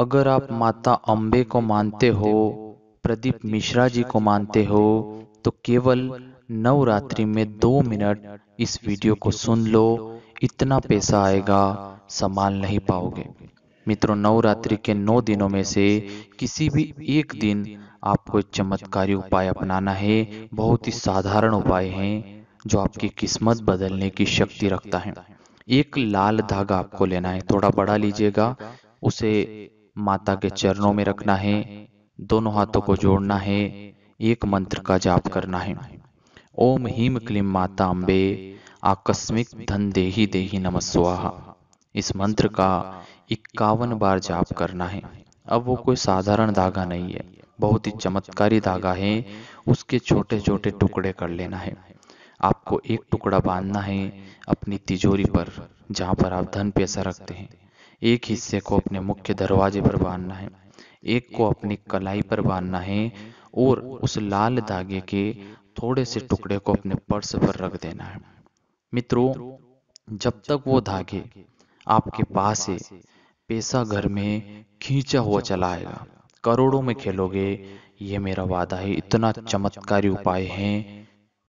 अगर आप माता अम्बे को मानते हो प्रदीप मिश्रा जी को मानते हो तो केवल नवरात्रि में दो मिनट इस वीडियो को सुन लो इतना पैसा आएगा संभाल नहीं पाओगे मित्रों नवरात्रि के नौ दिनों में से किसी भी एक दिन आपको चमत्कारी उपाय अपनाना है बहुत ही साधारण उपाय हैं जो आपकी किस्मत बदलने की शक्ति रखता है एक लाल धागा आपको लेना है थोड़ा बड़ा लीजिएगा उसे माता के चरणों में रखना है दोनों हाथों को जोड़ना है एक मंत्र का जाप करना है ओम हिम क्लीम माता अम्बे आकस्मिक धन देही देही नमस्वाहा इस मंत्र का इक्यावन बार जाप करना है अब वो कोई साधारण धागा नहीं है बहुत ही चमत्कारी धागा है उसके छोटे छोटे टुकड़े कर लेना है आपको एक टुकड़ा बांधना है अपनी तिजोरी पर जहाँ पर आप धन पैसा रखते हैं एक हिस्से को अपने मुख्य दरवाजे पर बांधना है एक को अपनी कलाई पर बांधना है और उस लाल धागे के थोड़े से टुकड़े को अपने पर्स पर रख देना है मित्रों जब तक वो धागे आपके पास है पैसा घर में खींचा हुआ चला आएगा करोड़ों में खेलोगे ये मेरा वादा है इतना चमत्कारी उपाय है